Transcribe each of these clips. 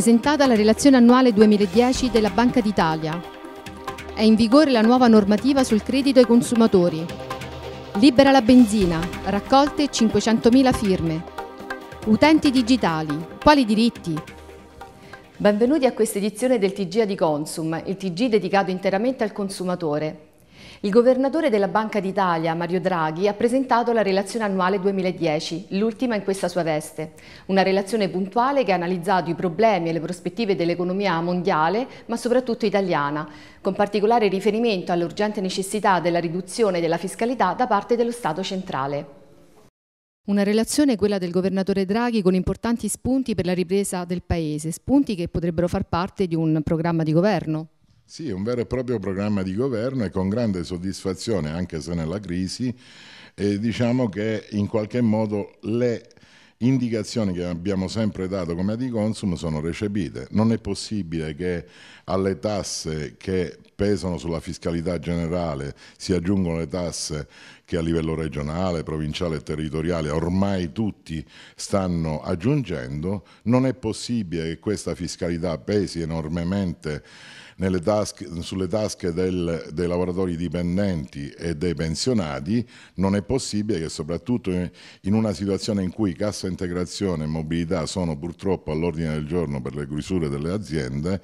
presentata la relazione annuale 2010 della Banca d'Italia. È in vigore la nuova normativa sul credito ai consumatori. Libera la benzina, raccolte 500.000 firme. Utenti digitali, quali diritti? Benvenuti a questa edizione del TG di Consum, il TG dedicato interamente al consumatore. Il governatore della Banca d'Italia, Mario Draghi, ha presentato la relazione annuale 2010, l'ultima in questa sua veste. Una relazione puntuale che ha analizzato i problemi e le prospettive dell'economia mondiale, ma soprattutto italiana, con particolare riferimento all'urgente necessità della riduzione della fiscalità da parte dello Stato centrale. Una relazione, quella del governatore Draghi, con importanti spunti per la ripresa del Paese, spunti che potrebbero far parte di un programma di governo. Sì, è un vero e proprio programma di governo e con grande soddisfazione, anche se nella crisi, eh, diciamo che in qualche modo le indicazioni che abbiamo sempre dato come Adiconsum sono recepite. Non è possibile che alle tasse che pesano sulla fiscalità generale si aggiungono le tasse che a livello regionale, provinciale e territoriale ormai tutti stanno aggiungendo. Non è possibile che questa fiscalità pesi enormemente tasche, sulle tasche del, dei lavoratori dipendenti e dei pensionati, non è possibile che soprattutto in una situazione in cui cassa integrazione e mobilità sono purtroppo all'ordine del giorno per le chiusure delle aziende,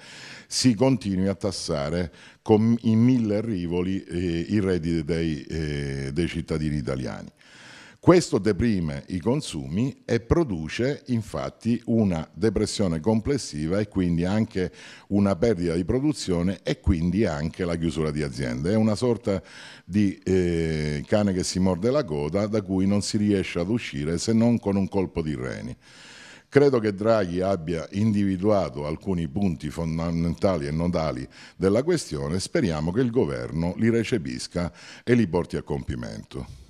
si continui a tassare con, in mille rivoli eh, i redditi dei, eh, dei cittadini italiani. Questo deprime i consumi e produce infatti una depressione complessiva e quindi anche una perdita di produzione e quindi anche la chiusura di aziende. È una sorta di eh, cane che si morde la coda da cui non si riesce ad uscire se non con un colpo di reni. Credo che Draghi abbia individuato alcuni punti fondamentali e nodali della questione speriamo che il governo li recepisca e li porti a compimento.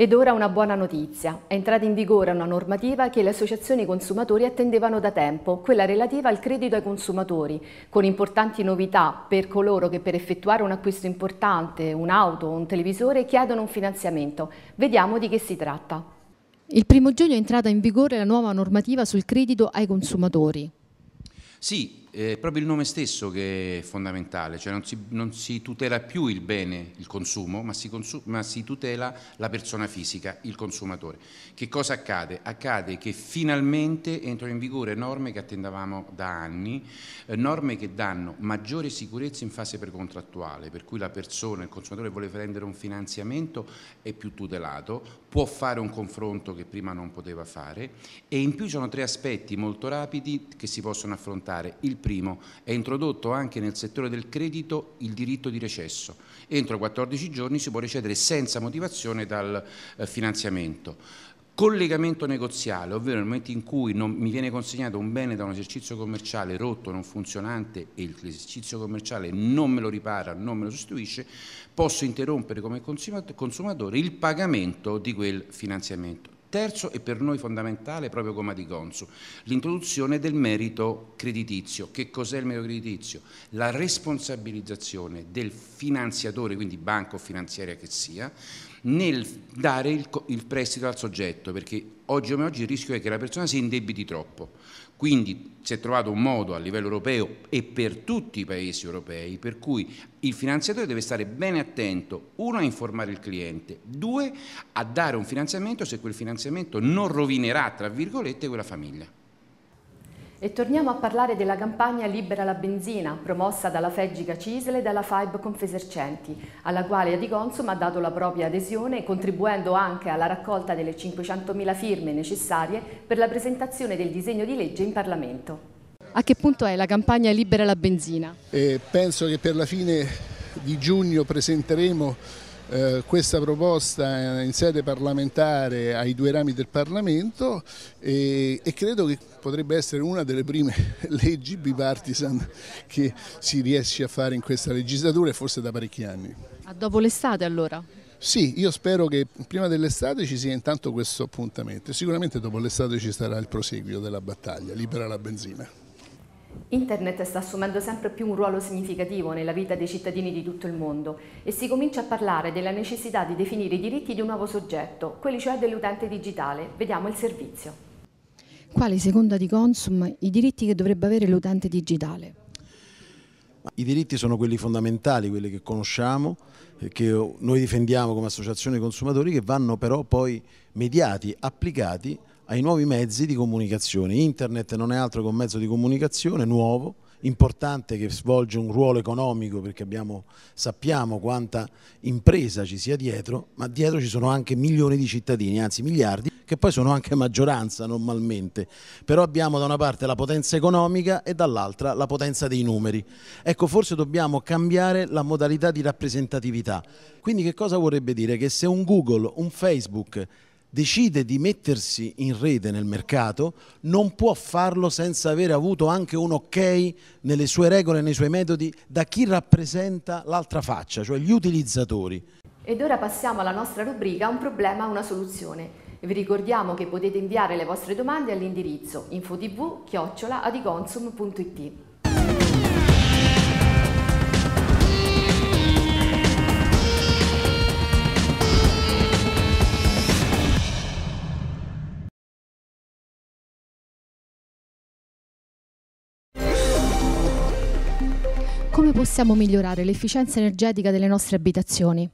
Ed ora una buona notizia. È entrata in vigore una normativa che le associazioni consumatori attendevano da tempo, quella relativa al credito ai consumatori, con importanti novità per coloro che per effettuare un acquisto importante, un'auto o un televisore chiedono un finanziamento. Vediamo di che si tratta. Il primo giugno è entrata in vigore la nuova normativa sul credito ai consumatori. Sì, è proprio il nome stesso che è fondamentale, cioè non si, non si tutela più il bene, il consumo, ma si, consu ma si, tutela la persona fisica, il consumatore. Che cosa accade? Accade che finalmente entrano in vigore norme che attendavamo da anni, eh, norme che danno maggiore sicurezza in fase precontrattuale, per cui la persona, il consumatore vuole prendere un finanziamento è più tutelato, può fare un confronto che prima non poteva fare e in più ci sono tre aspetti molto rapidi che si possono affrontare. Il primo, è introdotto anche nel settore del credito il diritto di recesso. Entro 14 giorni si può recedere senza motivazione dal eh, finanziamento collegamento negoziale, ovvero nel momento in cui non mi viene consegnato un bene da un esercizio commerciale rotto, non funzionante e l'esercizio commerciale non me lo ripara, non me lo sostituisce, posso interrompere come consumatore il pagamento di quel finanziamento. Terzo e per noi fondamentale, proprio come di Consu, l'introduzione del merito creditizio. Che cos'è il merito creditizio? La responsabilizzazione del finanziatore, quindi banca o finanziaria che sia, nel dare il, il prestito al soggetto, perché oggi come oggi il rischio è che la persona si indebiti troppo. Quindi si è trovato un modo a livello europeo e per tutti i paesi europei per cui il finanziatore deve stare bene attento, uno a informare il cliente, due a dare un finanziamento se quel finanziamento non rovinerà, tra virgolette, quella famiglia. E torniamo a parlare della campagna Libera la benzina, promossa dalla Feggica Cisle e dalla FAIB Confesercenti, alla quale Adiconsum ha dato la propria adesione, contribuendo anche alla raccolta delle 500.000 firme necessarie per la presentazione del disegno di legge in Parlamento. A che punto è la campagna Libera la benzina? Eh, penso che per la fine di giugno presenteremo eh, questa proposta in sede parlamentare ai due rami del Parlamento e, e credo che potrebbe essere una delle prime leggi bipartisan che si riesce a fare in questa legislatura e forse da parecchi anni. A ah, dopo l'estate allora? Sì, io spero che prima dell'estate ci sia intanto questo appuntamento. e Sicuramente dopo l'estate ci sarà il proseguio della battaglia, libera la benzina. Internet sta assumendo sempre più un ruolo significativo nella vita dei cittadini di tutto il mondo e si comincia a parlare della necessità di definire i diritti di un nuovo soggetto, quelli cioè dell'utente digitale. Vediamo il servizio. Quali, secondo di Consum, i diritti che dovrebbe avere l'utente digitale? I diritti sono quelli fondamentali, quelli che conosciamo, eh, che noi difendiamo come associazione consumatori, che vanno però poi mediati, applicati ai nuovi mezzi di comunicazione. Internet non è altro che un mezzo di comunicazione nuovo, importante che svolge un ruolo economico perché abbiamo, sappiamo quanta impresa ci sia dietro, ma dietro ci sono anche milioni di cittadini, anzi miliardi, che poi sono anche maggioranza normalmente. Però abbiamo da una parte la potenza economica e dall'altra la potenza dei numeri. Ecco, forse dobbiamo cambiare la modalità di rappresentatività. Quindi che cosa vorrebbe dire? Che se un Google, un Facebook decide di mettersi in rete nel mercato, non può farlo senza aver avuto anche un ok nelle sue regole, nei suoi metodi, da chi rappresenta l'altra faccia, cioè gli utilizzatori. Ed ora passiamo alla nostra rubrica Un problema, una soluzione. Vi ricordiamo che potete inviare le vostre domande all'indirizzo infotv-adiconsum.it. come possiamo migliorare l'efficienza energetica delle nostre abitazioni?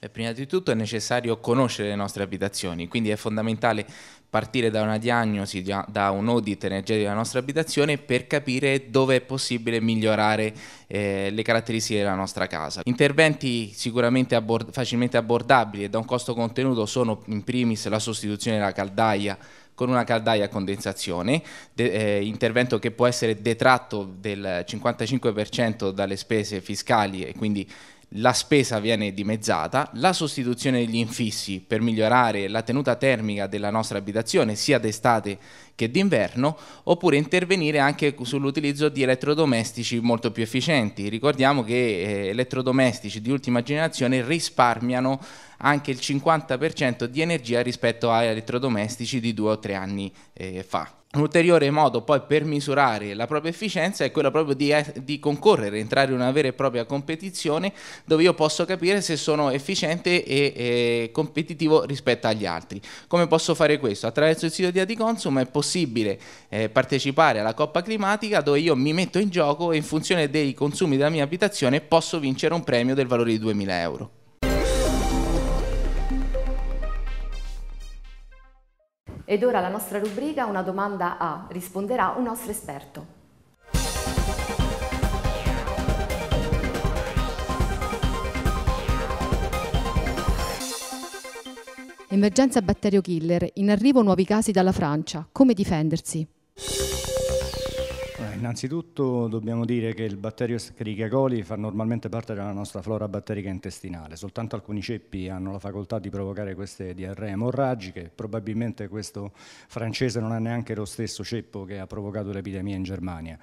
Beh, prima di tutto è necessario conoscere le nostre abitazioni, quindi è fondamentale partire da una diagnosi, da un audit energetico della nostra abitazione per capire dove è possibile migliorare eh, le caratteristiche della nostra casa. Interventi sicuramente abbord facilmente abbordabili e da un costo contenuto sono in primis la sostituzione della caldaia con una caldaia a condensazione, de, eh, intervento che può essere detratto del 55% dalle spese fiscali e quindi la spesa viene dimezzata, la sostituzione degli infissi per migliorare la tenuta termica della nostra abitazione sia d'estate che d'inverno, oppure intervenire anche sull'utilizzo di elettrodomestici molto più efficienti. Ricordiamo che eh, elettrodomestici di ultima generazione risparmiano anche il 50% di energia rispetto a elettrodomestici di due o tre anni eh, fa un ulteriore modo poi per misurare la propria efficienza è quello proprio di, di, concorrere, entrare in una vera e propria competizione dove io posso capire se sono efficiente e, e competitivo rispetto agli altri. Come posso fare questo? Attraverso il sito di Adiconsum è possibile eh, partecipare alla Coppa Climatica dove io mi metto in gioco e in funzione dei consumi della mia abitazione posso vincere un premio del valore di 2000 euro. Ed ora la nostra rubrica Una domanda a risponderà un nostro esperto. Emergenza batterio killer, in arrivo nuovi casi dalla Francia, come difendersi? innanzitutto dobbiamo dire che il batterio Escherichia coli fa normalmente parte della nostra flora batterica intestinale, soltanto alcuni ceppi hanno la facoltà di provocare queste diarree emorragiche, probabilmente questo francese non ha neanche lo stesso ceppo che ha provocato l'epidemia in Germania.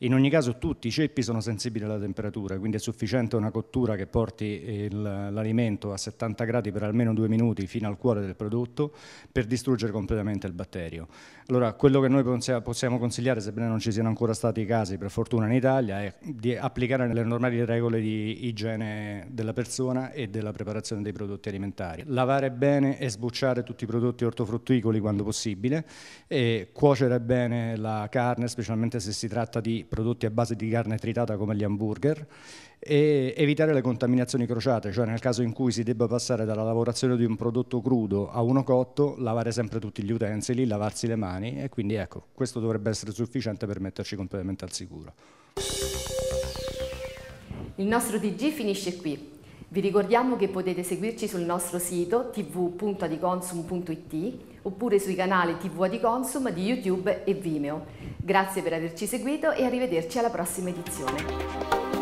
In ogni caso tutti i ceppi sono sensibili alla temperatura, quindi è sufficiente una cottura che porti l'alimento a 70 gradi per almeno due minuti fino al cuore del prodotto per distruggere completamente il batterio. Allora quello che noi possiamo consigliare, sebbene non ci siano ancora stati casi, per fortuna in Italia, è di applicare le normali regole di igiene della persona e della preparazione dei prodotti alimentari. Lavare bene e sbucciare tutti i prodotti ortofrutticoli quando possibile, cuocere bene la carne, specialmente se si tratta di prodotti a base di carne tritata come gli hamburger, e evitare le contaminazioni crociate, cioè nel caso in cui si debba passare dalla lavorazione di un prodotto crudo a uno cotto, lavare sempre tutti gli utensili, lavarsi le mani e quindi ecco, questo dovrebbe essere sufficiente per metterci completamente al sicuro. Il nostro TG finisce qui. Vi ricordiamo che potete seguirci sul nostro sito tv.adiconsum.it oppure sui canali TV Adiconsum di YouTube e Vimeo. Grazie per averci seguito e arrivederci alla prossima edizione.